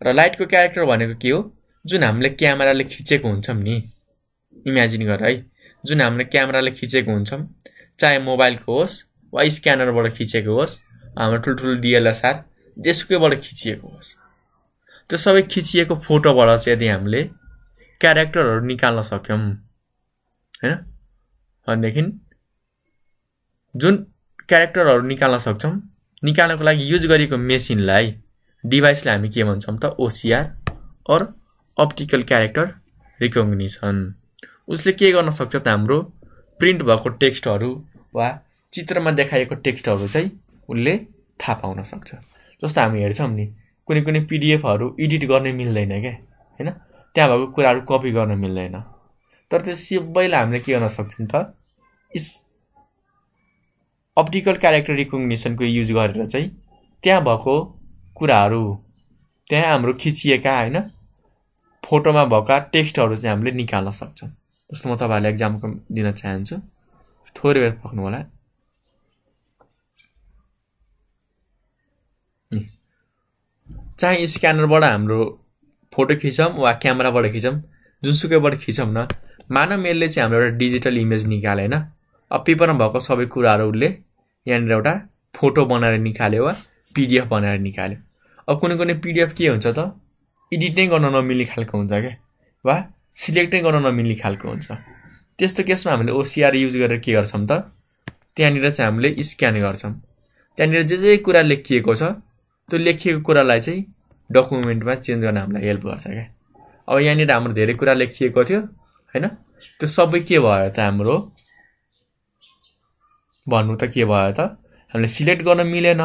र लाइटको क्यारेक्टर भनेको के हो जुन हामीले क्यामेराले खिचेको हुन्छौँ नि इमेजिन गर है जुन हामीले क्यामेराले खिचेको हुन्छौँ चाहे मोबाइलको होस् वा स्क्यानरबाट खिचेको होस् हाम्रो ठुल्ठुलो डिएलएसआर जेसुकैबाट खिचिएको होस् त्यो सबै खिचिएको फोटोबाट चाहिँ यदि हामीले क्यारेक्टरहरू निकाल्न सक्यौँ होइन भनेदेखि जुन क्यारेक्टरहरू निकाल्न सक्छौँ निकाल्नको लागि युज गरेको मेसिनलाई डिभाइसलाई हामी के भन्छौँ त OCR or optical character recognition उसले के गर्न सक्छ त हाम्रो प्रिन्ट भएको टेक्स्टहरू वा चित्रमा देखाएको टेक्स्टहरू चाहिँ उसले थाहा पाउन सक्छ जस्तो हामी हेर्छौँ नि कुनै कुनै पिडिएफहरू इडिट गर्नै मिल्दैन क्या होइन त्यहाँ भएको कुराहरू कपी गर्न मिल्दैन तर त्यो सबैलाई हामीले के गर्न सक्छौँ त इस अप्टिकल क्यारेक्टर रिकग्निसनको युज गरेर चाहिँ त्यहाँ भएको कुराहरू त्यहाँ हाम्रो खिचिएका होइन फोटोमा भएका टेक्स्टहरू चाहिँ हामीले निकाल्न सक्छौँ जस्तो म तपाईँहरूलाई एक्जाम्पल दिन चाहन्छु थोरै बेर पक्नु होला चाहे स्क्यानरबाट हाम्रो फोटो खिचौँ वा क्यामेराबाट खिचौँ जुनसुकैबाट खिचौँ न मानव मेलले चाहिँ हाम्रो एउटा डिजिटल इमेज निकाले होइन अब पेपरमा भएको सबै कुराहरू उसले यहाँनिर एउटा फोटो बनाएर निकाल्यो वा पिडिएफ बनाएर निकाल्यो अब कुनै कुनै पिडिएफ के हुन्छ त इडिट नै गर्न नमिल्ने खालको हुन्छ क्या वा सिलेक्ट नै गर्न नमिल्ने खालको हुन्छ त्यस्तो केसमा हामीले ओसिआर युज गरेर के गर्छौँ त त्यहाँनिर चाहिँ हामीले स्क्यान गर्छौँ त्यहाँनिर जे जे कुरा लेखिएको छ त्यो लेखिएको कुरालाई चाहिँ डकुमेन्टमा चेन्ज गर्न हामीलाई हेल्प गर्छ क्या अब यहाँनिर हाम्रो धेरै कुरा लेखिएको थियो होइन त्यो सबै के भयो त हाम्रो भन्नु त के भयो त हामीले सिलेक्ट गर्न मिलेन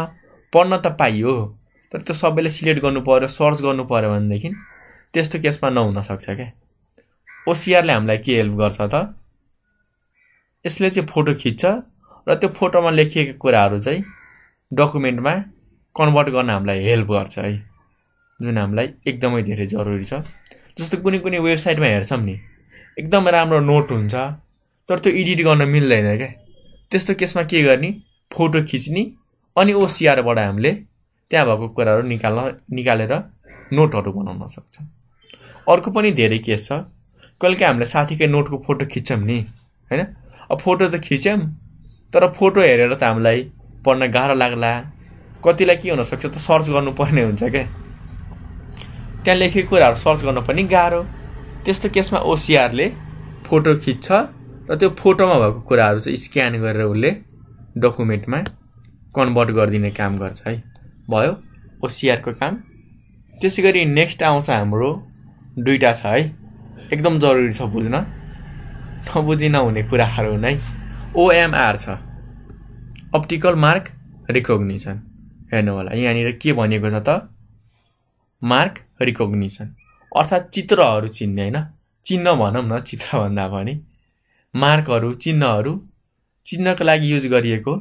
पढ्न त पाइयो तर त्यो सबैले सिलेक्ट गर्नु पऱ्यो सर्च गर्नु पऱ्यो भनेदेखि त्यस्तो केसमा नहुनसक्छ क्या ओसिआरले हामीलाई के हेल्प गर्छ त यसले चाहिँ फोटो खिच्छ र त्यो फोटोमा लेखिएको कुराहरू चाहिँ डकुमेन्टमा कन्भर्ट गर्न हामीलाई हेल्प गर्छ है जुन हामीलाई एकदमै धेरै जरुरी छ जस्तो कुनै कुनै वेबसाइटमा हेर्छौँ नि एकदम राम्रो नोट हुन्छ तर त्यो एडिट गर्न मिल्दैन क्या त्यस्तो केसमा के गर्ने फोटो खिच्ने अनि ओसिआरबाट हामीले त्यहाँ भएको कुराहरू निकाल्न निकालेर नोटहरू बनाउन सक्छौँ अर्को पनि धेरै केस छ कहिलेकाहीँ हामीले साथीकै नोटको फोटो खिच्छौँ नि होइन अब फोटो त खिच्यौँ तर फोटो हेरेर त हामीलाई पढ्न गाह्रो लाग्ला कतिलाई के हुनसक्छ त सर्च गर्नुपर्ने हुन्छ क्या त्यहाँ लेखेको कुराहरू सर्च गर्न पनि गाह्रो त्यस्तो केसमा ओसिआरले फोटो खिच्छ र त्यो फोटोमा भएको कुराहरू चाहिँ स्क्यान गरेर उसले डकुमेन्टमा कन्भर्ट गरिदिने काम गर्छ है भयो ओसिआरको काम त्यसै गरी नेक्स्ट आउँछ हाम्रो दुइटा छ है एकदम जरुरी छ बुझ्न नबुझिन हुने कुराहरू नै ओएमआर छ अप्टिकल मार्क रिकग्निसन हेर्नु होला यहाँनिर के भनेको छ त मार्क रिकग्निसन अर्थात् चित्रहरू चिन्ने होइन चिन्ह भनौँ न चित्रभन्दा पनि मार्कहरू चिन्हहरू चिन्हको लागि युज गरिएको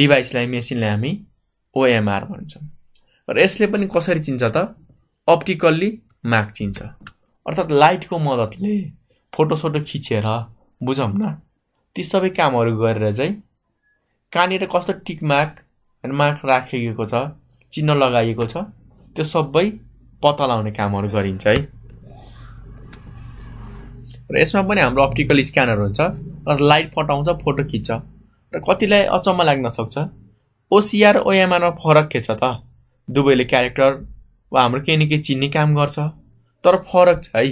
डिभाइसलाई मेसिनलाई हामी ओएमआर भन्छौँ र यसले पनि कसरी चिन्छ त अप्टिकल्ली मार्क चिन्छ अर्थात् लाइटको मद्दतले फोटोसोटो खिचेर बुझौँ न ती सबै कामहरू गरेर चाहिँ कहाँनिर कस्तो टिक मार्क मार्क राखिएको छ चिन्ह लगाइएको छ त्यो सबै पत्ता लगाउने कामहरू गरिन्छ है र यसमा पनि हाम्रो अप्टिकल स्क्यानर हुन्छ र लाइट फटाउँछ फोटो खिच्छ र कतिलाई अचम्म लाग्न सक्छ ओसिआर ओएमआरमा फरक के छ त दुवैले क्यारेक्टर वा हाम्रो केही न केही चिन्ने काम गर्छ तर फरक छ है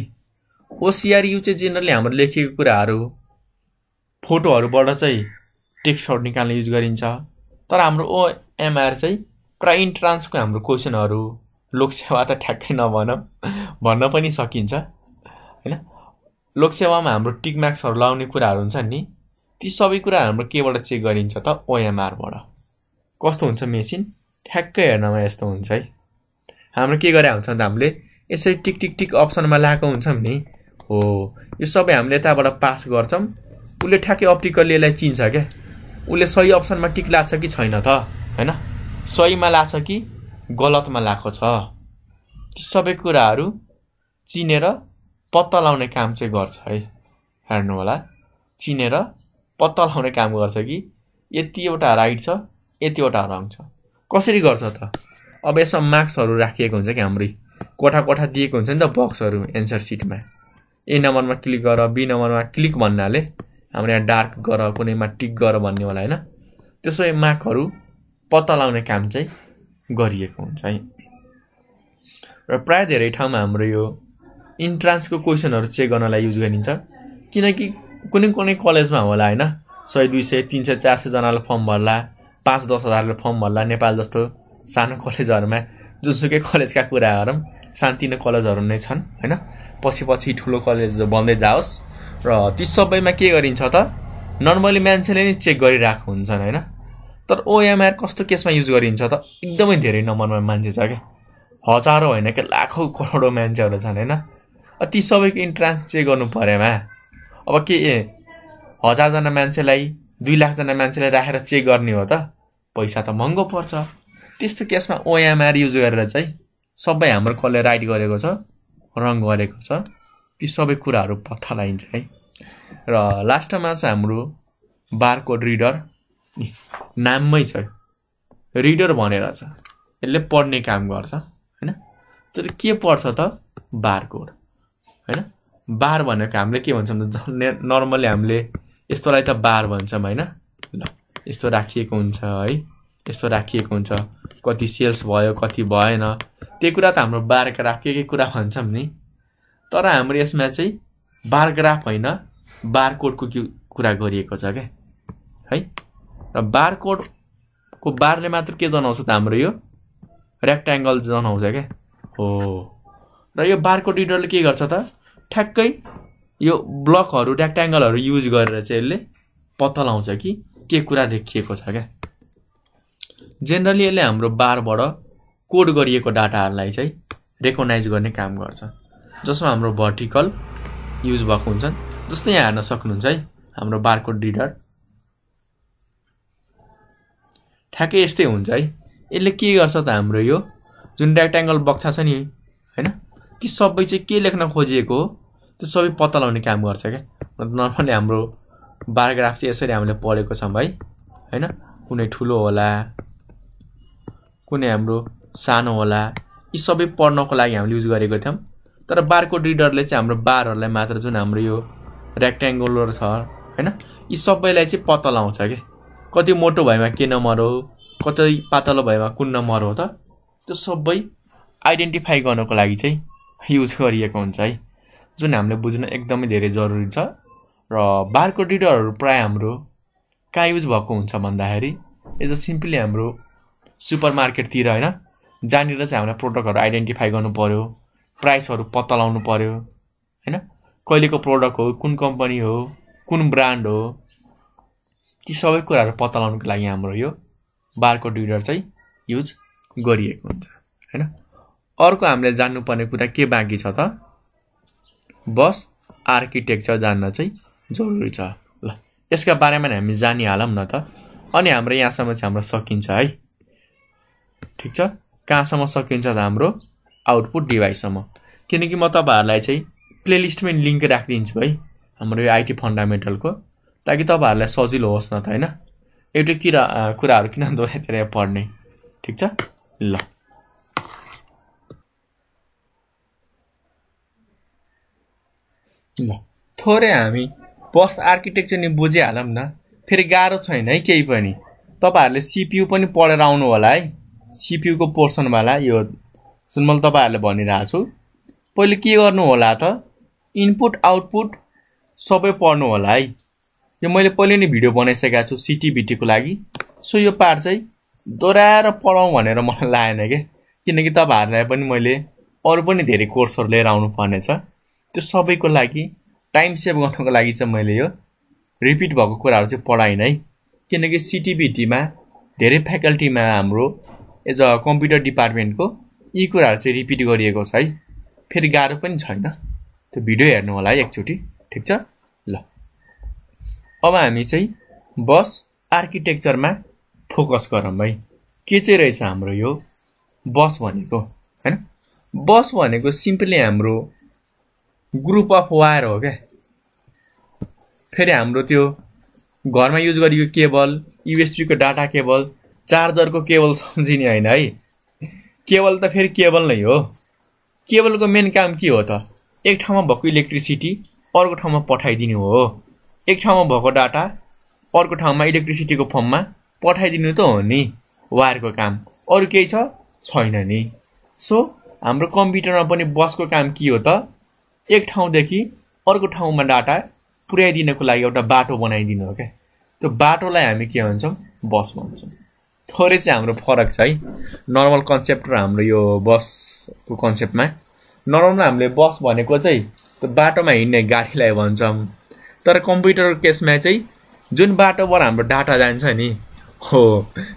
ओसिआर यु चाहिँ जेनरली हाम्रो लेखेको कुराहरू फोटोहरूबाट चाहिँ टेक्स्टहरू निकाल्न युज गरिन्छ तर हाम्रो ओएमआर चाहिँ प्राय इन्ट्रान्सको हाम्रो क्वेसनहरू लोकसेवा त ठ्याक्कै नभनौँ भन्न पनि सकिन्छ होइन लोकसेवामा हाम्रो टिकमार्क्सहरू लाउने कुराहरू हुन्छ नि ती सबै कुरा हाम्रो केबाट चेक गरिन्छ त ओएमआरबाट कस्तो हुन्छ मेसिन ठ्याक्कै हेर्नमा यस्तो हुन्छ है हाम्रो के गरे हुन्छ त हामीले यसरी टिक टिक टिक अप्सनमा लगाएको हुन्छौँ नि हो यो सबै हामीले यताबाट पास गर्छौँ उसले ठ्याक्कै अप्टिकल्ली यसलाई चिन्छ क्या उसले सही अप्सनमा टिक लाग्छ कि छैन त होइन सहीमा लाग्छ कि गलतमा लाएको छ ती सबै कुराहरू चिनेर पत्ता लाउने काम चाहिँ गर्छ है हेर्नु होला चिनेर पत्ता लाउने काम गर्छ कि यतिवटा राइट छ यतिवटा रङ छ कसरी गर्छ त अब यसमा मार्क्सहरू राखिएको हुन्छ कि हाम्रै कोठा कोठा दिएको हुन्छ नि त बक्सहरू एन्सर सिटमा ए नम्बरमा क्लिक गर बी नम्बरमा क्लिक भन्नाले हाम्रो यहाँ डार्क गर कुनैमा टिक गर भन्ने होला होइन त्यसो मार्कहरू पत्ता लाउने काम चाहिँ गरिएको हुन्छ है र प्रायः धेरै ठाउँमा हाम्रो यो इन्ट्रान्सको क्वेसनहरू चेक गर्नलाई युज गरिन्छ किनकि कुनै कुनै कलेजमा होला होइन सय दुई सय तिन सय चार सयजनाले फर्म भर्ला पाँच दस हजारले फर्म भर्ला नेपाल जस्तो सानो कलेजहरूमा जुनसुकै कलेजका कुरा पनि सानतिनो कलेजहरू नै छन् होइन पछि पछि ठुलो कलेज बन्दै जाओस् र ती सबैमा के गरिन्छ त नर्मली मान्छेले नै चेक गरिरहेको हुन्छन् होइन तर ओएमआर कस्तो केसमा युज गरिन्छ त एकदमै धेरै नम्बरमा मान्छे छ क्या हजारौँ होइन क्या लाखौँ करोडौँ मान्छेहरू छन् होइन ती सबैको इन्ट्रान्स चेक गर्नु परेमा अब के ए हजारजना मान्छेलाई दुई लाखजना मान्छेलाई राखेर चेक गर्ने हो त पैसा त महँगो पर्छ त्यस्तो केसमा ओएमआर युज गरेर चाहिँ सबै हाम्रो कसले राइट गरेको छ रङ गरेको छ ती सबै कुराहरू पत्ता लगाइन्छ है र लास्टमा चाहिँ हाम्रो बारकोड रिडर नाममै छ रिडर भनेर छ यसले पढ्ने काम गर्छ होइन तर के पढ्छ त बारकोड होइन बार भनेको हामीले के भन्छौँ त नर्मली हामीले यस्तोलाई त बार भन्छौँ होइन ल यस्तो राखिएको हुन्छ है यस्तो राखिएको हुन्छ कति सेल्स भयो कति भएन त्यही कुरा त हाम्रो बार के कुरा भन्छौँ नि तर हाम्रो यसमा चाहिँ बारग्राफ होइन बारकोडको कुरा गरिएको छ क्या है र बारकोडको बारले मात्र के जनाउँछ त हाम्रो यो रेक्ट्याङ्गल जनाउँछ क्या हो र यो बारकोड रिडरले के गर्छ त ठ्याक्कै यो ब्लकहरू रेक्ट्याङ्गलहरू युज गरेर चाहिँ यसले पत्ता लाउँछ कि के कुरा लेखिएको छ क्या जेनरली यसले हाम्रो बारबाट कोड गरिएको डाटाहरूलाई चाहिँ रेकगनाइज गर्ने काम गर्छ जसमा हाम्रो भर्टिकल युज भएको हुन्छन् जस्तै यहाँ हेर्न सक्नुहुन्छ है हाम्रो बारकोड रिडर ठ्याक्कै यस्तै हुन्छ है यसले के गर्छ त हाम्रो यो जुन रेक्ट्याङ्गल बक्सा छ नि होइन ती सबै चाहिँ के लेख्न खोजिएको हो त्यो सबै पत्ता लगाउने काम गर्छ क्या नर्मली हाम्रो बायोग्राफ चाहिँ यसरी हामीले पढेको छौँ है होइन कुनै ठुलो होला कुनै हाम्रो सानो होला यी सबै पढ्नको लागि हामीले युज गरेको थियौँ तर बारकोड रिडरले चाहिँ हाम्रो बारहरूलाई मात्र जुन हाम्रो यो रेक्ट्याङ्गुलर छ होइन यी सबैलाई चाहिँ पत्ता लगाउँछ क्या कति मोटो भएमा के नम्बर हो कतै पातलो भएमा कुन नम्बर हो त त्यो सबै आइडेन्टिफाई गर्नको लागि चाहिँ युज गरिएको हुन्छ है जुन हामीले बुझ्न एकदमै धेरै जरुरी छ र बारको रिडरहरू प्रायः हाम्रो कहाँ युज भएको हुन्छ भन्दाखेरि एज अ सिम्पली हाम्रो सुपर मार्केटतिर होइन जहाँनिर चाहिँ हामीलाई प्रोडक्टहरू आइडेन्टिफाई गर्नु पऱ्यो प्राइसहरू पत्ता लाउनु पऱ्यो होइन कहिलेको प्रोडक्ट हो कुन कम्पनी हो कुन ब्रान्ड हो ती सबै कुराहरू पत्ता लगाउनुको लागि हाम्रो यो बारकोड रिडर चाहिँ युज गरिएको हुन्छ होइन अर्को हामीले जान्नुपर्ने कुरा के बाँकी छ त बस आर्किटेक्चर जान्न चाहिँ जरुरी छ ल यसका बारेमा हामी जानिहालौँ न त अनि हाम्रो यहाँसम्म चाहिँ हाम्रो सकिन्छ है ठिक छ कहाँसम्म सकिन्छ त हाम्रो आउटपुट डिभाइससम्म किनकि म तपाईँहरूलाई चाहिँ प्लेलिस्टमै लिङ्क राखिदिन्छु है हाम्रो यो आइटी फन्डामेन्टलको ताकि तपाईँहरूलाई सजिलो होस् न त होइन एउटै किरा कुराहरू किन दोहोऱ्याएर पढ्ने ठिक छ ल थोरै हामी बस आर्किटेक्चर नि बुझिहालौँ न फेरि गाह्रो छैन है केही पनि तपाईँहरूले सिपियु पनि पढेर आउनु होला है सिपियुको पोर्सनवाला यो जुन मैले तपाईँहरूले भनिरहेको छु पहिले के गर्नु होला त इनपुट आउटपुट सबै पढ्नु होला है यो मैले पहिले नै भिडियो बनाइसकेको छु सिटिबिटीको लागि सो यो पार्ट चाहिँ दोहोऱ्याएर पढाउँ भनेर मलाई लागेन क्या किनकि तपाईँहरूलाई पनि मैले अरू पनि धेरै कोर्सहरू लिएर पर्ने छ त्यो सबैको लागि टाइम सेभ गर्नको लागि चाहिँ मैले यो रिपिट भएको कुराहरू चाहिँ पढाइनँ है किनकि सिटिबिटीमा धेरै फ्याकल्टीमा हाम्रो एज अ कम्प्युटर डिपार्टमेन्टको यी कुराहरू चाहिँ रिपिट गरिएको छ है फेरि गाह्रो पनि छैन त्यो भिडियो हेर्नु होला है एकचोटि ठिक छ अब हामी चाहिँ बस आर्किटेक्चरमा फोकस गरौँ है के चाहिँ रहेछ हाम्रो यो बस भनेको होइन बस भनेको सिम्पली हाम्रो ग्रुप अफ वायर हो क्या फेरि हाम्रो त्यो घरमा युज गरेको केबल युएसबीको डाटा केबल चार्जरको केबल सम्झिने होइन है केबल त फेरि केबल नै हो केबलको मेन काम के हो त एक ठाउँमा भएको इलेक्ट्रिसिटी अर्को ठाउँमा पठाइदिनु हो एक ठाउँमा भएको डाटा अर्को ठाउँमा इलेक्ट्रिसिटीको फर्ममा पठाइदिनु त हो नि वायरको काम अरू केही छ छैन नि सो हाम्रो कम्प्युटरमा पनि बसको काम के हो त एक ठाउँदेखि अर्को ठाउँमा डाटा पुर्याइदिनको लागि एउटा बाटो बनाइदिनु हो क्या त्यो बाटोलाई हामी के भन्छौँ बस भन्छौँ थोरै चाहिँ हाम्रो फरक छ है नर्मल कन्सेप्ट र हाम्रो यो बसको कन्सेप्टमा नर्मल हामीले बस भनेको चाहिँ त्यो बाटोमा हिँड्ने गाडीलाई भन्छौँ तर कम्प्युटरको केसमा चाहिँ जुन बाटोबाट हाम्रो डाटा जान्छ नि हो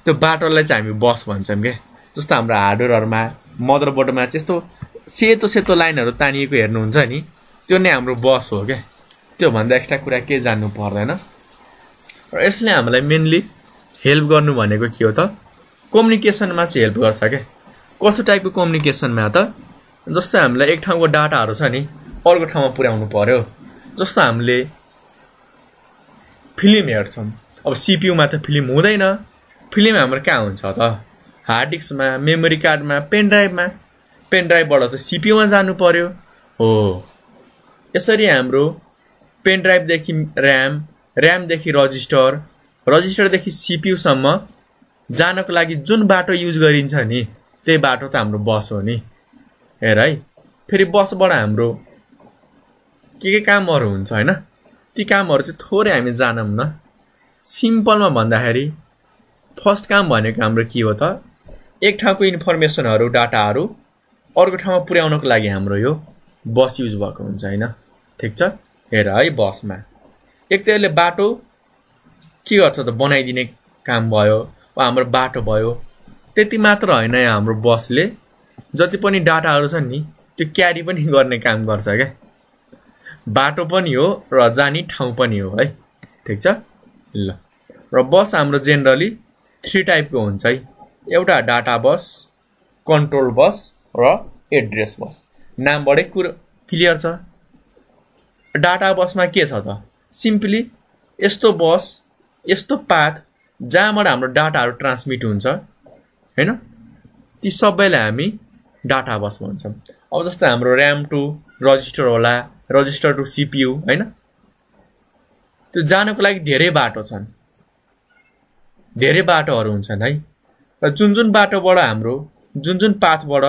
त्यो बाटोलाई चाहिँ हामी बस भन्छौँ क्या जस्तो हाम्रो हार्डवेयरहरूमा मदरबोर्डमा चाहिँ यस्तो सेतो सेतो लाइनहरू तानिएको हेर्नुहुन्छ नि त्यो नै हाम्रो बस हो क्या त्योभन्दा एक्स्ट्रा कुरा के जान्नु पर्दैन र यसले हामीलाई मेन्ली हेल्प गर्नु भनेको के हो त कम्युनिकेसनमा चाहिँ हेल्प गर्छ क्या कस्तो टाइपको कम्युनिकेसनमा त जस्तो हामीलाई एक ठाउँको डाटाहरू छ नि अर्को ठाउँमा पुर्याउनु पऱ्यो जस्तो हामीले फिल्म हेर्छौँ अब सिपियुमा त फिल्म हुँदैन फिल्म हाम्रो कहाँ हुन्छ त हार्ड डिस्कमा मेमोरी कार्डमा पेन ड्राइभमा पेन ड्राइभबाट त सिपियुमा जानु पर्यो हो यसरी हाम्रो पेन ड्राइभदेखि ऱ्याम ऱ्यामदेखि रजिस्टर रजिस्टरदेखि सिपियुसम्म जानको लागि जुन बाटो युज गरिन्छ नि त्यही बाटो त हाम्रो बस हो नि हेर है फेरि बसबाट हाम्रो के के कामहरू हुन्छ होइन ती कामहरू चाहिँ थोरै हामी जानौँ न सिम्पलमा भन्दाखेरि फर्स्ट काम भनेको हाम्रो के हो त एक ठाउँको इन्फर्मेसनहरू डाटाहरू अर्को ठाउँमा पुर्याउनको लागि हाम्रो यो बस युज भएको हुन्छ होइन ठिक छ हेर है बसमा एक त यसले बाटो के गर्छ त बनाइदिने काम भयो वा हाम्रो बाटो भयो त्यति मात्र होइन यहाँ हाम्रो बसले जति पनि डाटाहरू छन् नि त्यो क्यारी पनि गर्ने काम गर्छ क्या बाटो पनि हो र जाने ठाउँ पनि हो है ठिक छ ल र बस हाम्रो जेनरली थ्री टाइपको हुन्छ है एउटा डाटा बस कन्ट्रोल बस र एड्रेस बस नामबाटै कुरो क्लियर छ डाटा बसमा के छ त सिम्पली यस्तो बस यस्तो पाथ जहाँबाट हाम्रो डाटाहरू ट्रान्समिट हुन्छ होइन ती सबैलाई हामी डाटा बस भन्छौँ अब जस्तै हाम्रो ऱ्याम टू रजिस्टर होला रजिस्टर टु सिपियु होइन त्यो जानको लागि धेरै बाटो छन् धेरै बाटोहरू हुन्छन् है र जुन जुन बाटोबाट हाम्रो जुन जुन पाथबाट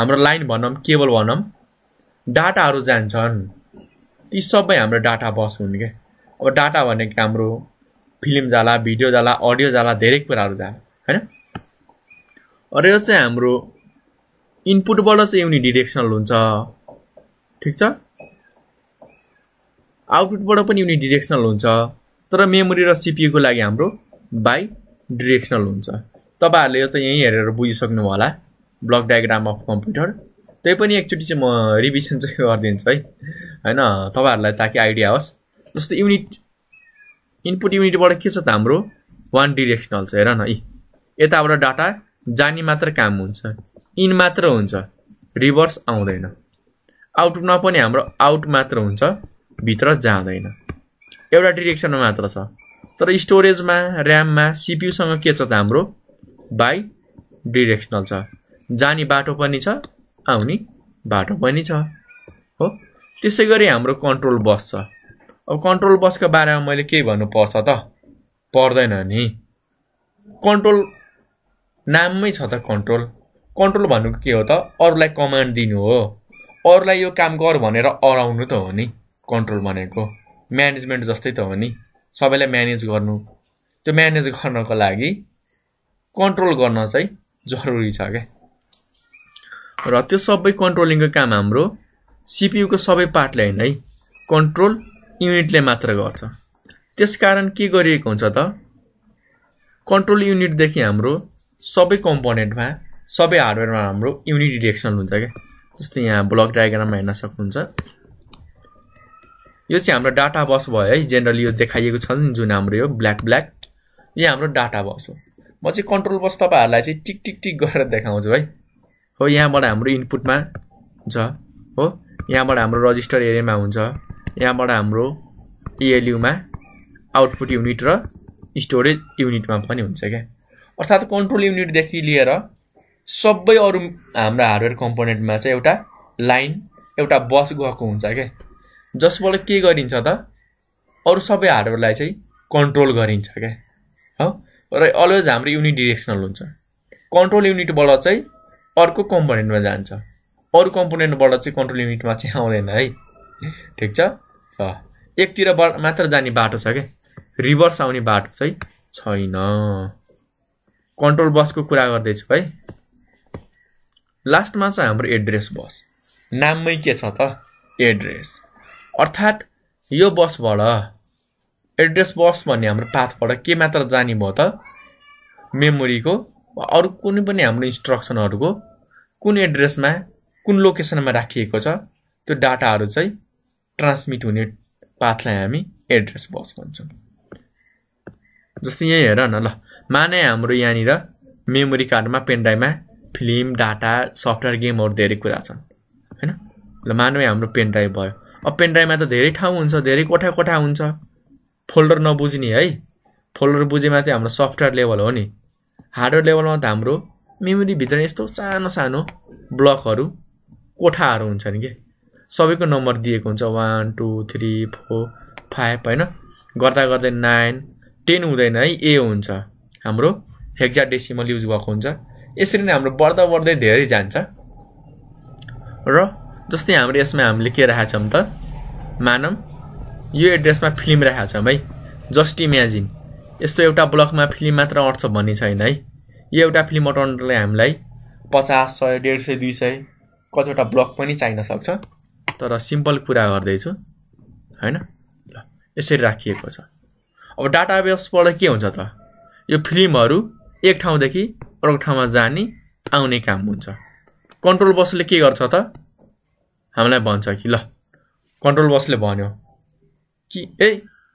हाम्रो लाइन भनौँ केबल भनौँ डाटाहरू जान्छन् ती सबै हाम्रो डाटा बस हुन् क्या अब डाटा भनेको हाम्रो फिल्म जाला भिडियो जाला अडियो जाला धेरै कुराहरू जाला होइन यो चाहिँ हाम्रो इनपुटबाट चाहिँ युनिडिरेक्सनल हुन्छ ठिक छ आउटपुटबाट पनि युनिट डिरेक्सनल हुन्छ तर मेमोरी र सिपियुको लागि हाम्रो बाई डिरेक्सनल हुन्छ तपाईँहरूले यो त यहीँ हेरेर बुझिसक्नु होला ब्लक डायग्राम अफ कम्प्युटर त्यही पनि एकचोटि चाहिँ म रिभिजन चाहिँ गरिदिन्छु है होइन तपाईँहरूलाई ताकि आइडिया होस् जस्तो युनिट इनपुट युनिटबाट के छ त हाम्रो वान डिरेक्सनल छ हेर न यी यताबाट डाटा जाने मात्र काम हुन्छ इन मात्र हुन्छ रिभर्स आउँदैन आउटमा पनि हाम्रो आउट मात्र हुन्छ भित्र जाँदैन एउटा डिरेक्सनमा मात्र छ तर स्टोरेजमा ऱ्याममा सिपियुसँग के छ त हाम्रो बाई डिरेक्सनल छ जाने बाटो पनि छ आउने बाटो पनि छ हो त्यसै गरी हाम्रो कन्ट्रोल बस छ अब कन्ट्रोल बसको बारेमा मैले के पर्छ त पर्दैन नि कन्ट्रोल नाममै छ त कन्ट्रोल कन्ट्रोल भनेको के हो त अरूलाई कमान्ड दिनु हो अरूलाई यो काम गर भनेर अराउनु त हो नि कन्ट्रोल भनेको म्यानेजमेन्ट जस्तै त हो नि सबैलाई म्यानेज गर्नु त्यो म्यानेज गर्नको लागि कन्ट्रोल गर्न चाहिँ जरुरी छ क्या र त्यो सबै कन्ट्रोलिङको काम हाम्रो सिपियुको सबै पार्टले होइन है कन्ट्रोल युनिटले मात्र गर्छ त्यसकारण के गरिएको हुन्छ त कन्ट्रोल युनिटदेखि हाम्रो सबै कम्पोनेन्टमा सबै हार्डवेयरमा हाम्रो युनिट डिरेक्सन हुन्छ क्या जस्तै यहाँ ब्लक डायग्राममा हेर्न सक्नुहुन्छ यो चाहिँ हाम्रो डाटा बस भयो है जेनरली यो देखाइएको छ जुन हाम्रो यो ब्ल्याक ब्ल्याक यो हाम्रो डाटा बस हो म चाहिँ कन्ट्रोल बस तपाईँहरूलाई चाहिँ टिक टिक टिक गरेर देखाउँछु है हो यहाँबाट हाम्रो इनपुटमा हुन्छ हो यहाँबाट हाम्रो रजिस्टर एरियामा हुन्छ यहाँबाट हाम्रो इएलयुमा आउटपुट युनिट र स्टोरेज युनिटमा पनि हुन्छ क्या अर्थात् कन्ट्रोल युनिटदेखि लिएर सबै अरू हाम्रो हार्डवेयर कम्पोनेन्टमा चाहिँ एउटा लाइन एउटा बस गएको हुन्छ क्या जसबाट के गरिन्छ त अरू सबै हार्डवेयरलाई चाहिँ कन्ट्रोल गरिन्छ क्या हो र अलवेज हाम्रो युनिट डिरेक्सनल हुन्छ कन्ट्रोल युनिटबाट चाहिँ अर्को कम्पोनेन्टमा जान्छ अरू कम्पोनेन्टबाट चाहिँ कन्ट्रोल युनिटमा चाहिँ आउँदैन है ठिक छ एकतिर मात्र जाने बाटो छ क्या रिभर्स आउने बाटो चाहिँ छैन कन्ट्रोल बसको कुरा गर्दैछु है लास्टमा चाहिँ हाम्रो एड्रेस बस नाममै के छ त एड्रेस अर्थात् यो बसबाट एड्रेस बस भन्ने हाम्रो पाथबाट के मात्र जाने भयो त मेमोरीको वा अरू कुनै पनि हाम्रो इन्स्ट्रक्सनहरूको कुन एड्रेसमा कुन लोकेसनमा राखिएको छ त्यो डाटाहरू चाहिँ ट्रान्समिट हुने पाथलाई हामी एड्रेस बस भन्छौँ जस्तै यहीँ हेर न ल माने हाम्रो यहाँनिर मेमोरी कार्डमा पेन पेनड्राइभमा फिल्म डाटा सफ्टवेयर गेमहरू धेरै कुरा छन् होइन ल मानव हाम्रो पेन ड्राइभ भयो अब पेन ड्राइभमा त धेरै ठाउँ हुन्छ धेरै कोठा कोठा हुन्छ फोल्डर नबुझ्ने है फोल्डर बुझेमा चाहिँ हाम्रो सफ्टवेयर लेभल हो नि हार्डवेयर लेभलमा त हाम्रो मेमोरीभित्र यस्तो सानो सानो ब्लकहरू कोठाहरू हुन्छन् कि सबैको नम्बर दिएको हुन्छ one two three four five होइन गर्दा गर्दै नाइन टेन हुँदैन है ए हुन्छ हाम्रो हेक्जा डेसिमल युज भएको हुन्छ यसरी नै हाम्रो बढ्दा बढ्दै धेरै जान्छ र जस्तै हाम्रो यसमा हामीले के राखेका छौँ त मानम यो एड्रेसमा फिल्म राखेका छौँ है जस्ट इमेजिन यस्तो एउटा ब्लकमा फिल्म मात्र अट्छ भन्ने छैन है यो एउटा फिल्म अटाउनले हामीलाई पचास सय डेढ सय दुई सय कतिवटा ब्लक पनि चाहिन सक्छ तर सिम्पल कुरा गर्दैछु होइन ल यसरी राखिएको छ अब डाटाबेसबाट के हुन्छ त यो फिल्महरू एक ठाउँदेखि अर्को ठाउँमा जाने आउने काम हुन्छ कन्ट्रोल बसले के गर्छ त हामीलाई भन्छ कि ल कन्ट्रोल बसले भन्यो कि ए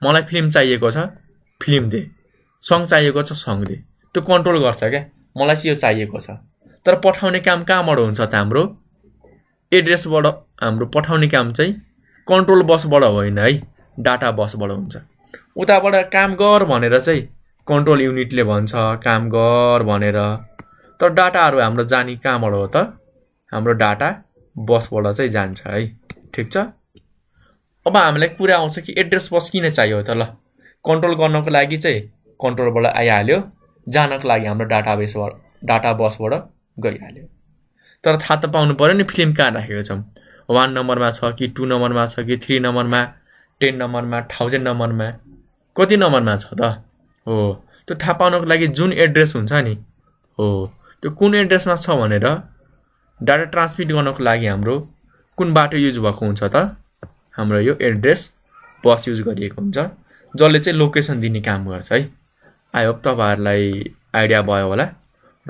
मलाई फिल्म चाहिएको छ फिल्म दे सङ्ग चाहिएको छ सङ्ग दे त्यो कन्ट्रोल गर्छ क्या मलाई चाहिँ यो चाहिएको छ तर पठाउने काम कहाँबाट हुन्छ त हाम्रो एड्रेसबाट हाम्रो पठाउने काम चाहिँ कन्ट्रोल बसबाट होइन है डाटा बसबाट हुन्छ उताबाट काम गर भनेर चाहिँ कन्ट्रोल युनिटले भन्छ काम गर भनेर तर डाटाहरू हाम्रो जाने कहाँबाट हो त हाम्रो डाटा बसबाट चाहिँ जान्छ है ठिक छ अब हामीलाई कुरा आउँछ कि एड्रेस बस किन चाहियो त ल कन्ट्रोल गर्नको लागि चाहिँ कन्ट्रोलबाट आइहाल्यो जानको लागि हाम्रो डाटा बेसबाट डाटा बसबाट गइहाल्यो तर थाहा त पाउनु पऱ्यो नि फिल्म कहाँ राखेको छौँ वान नम्बरमा छ कि टु नम्बरमा छ कि थ्री नम्बरमा टेन नम्बरमा थाउजन्ड नम्बरमा कति नम्बरमा छ त हो त्यो थाहा पाउनको लागि जुन एड्रेस हुन्छ नि हो त्यो कुन एड्रेसमा छ भनेर डाटा ट्रान्समिट गर्नको लागि हाम्रो कुन बाटो युज भएको हुन्छ त हाम्रो यो एड्रेस बस युज गरिएको हुन्छ जसले चाहिँ लोकेसन दिने काम गर्छ है आई होप तपाईँहरूलाई आइडिया भयो होला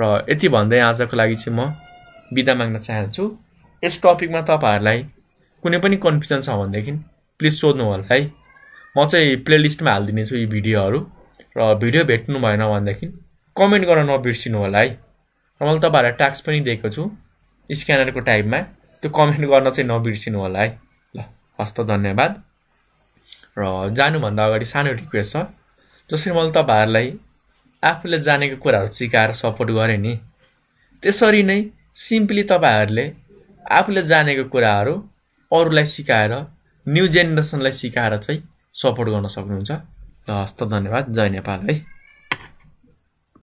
र यति भन्दै आजको लागि चाहिँ म बिदा माग्न चाहन्छु यस टपिकमा तपाईँहरूलाई कुनै पनि कन्फ्युजन छ भनेदेखि प्लिज सोध्नु होला है म चाहिँ प्लेलिस्टमा हालिदिनेछु यी भिडियोहरू र भिडियो भेट्नु भएन भनेदेखि कमेन्ट गर्न नबिर्सिनु होला है र मैले तपाईँहरूलाई टास्क पनि दिएको छु स्क्यानरको टाइपमा त्यो कमेन्ट गर्न चाहिँ नबिर्सिनु होला है ल हस्त धन्यवाद र जानुभन्दा अगाडि सानो रिक्वेस्ट छ जसरी मैले तपाईँहरूलाई आफूले जानेको कुराहरू सिकाएर सपोर्ट गरेँ नि त्यसरी नै सिम्पली तपाईँहरूले आफूले जानेको कुराहरू अरूलाई सिकाएर न्यु जेनेरेसनलाई सिकाएर चाहिँ सपोर्ट गर्न सक्नुहुन्छ हस् त धन्यवाद जय नेपाल है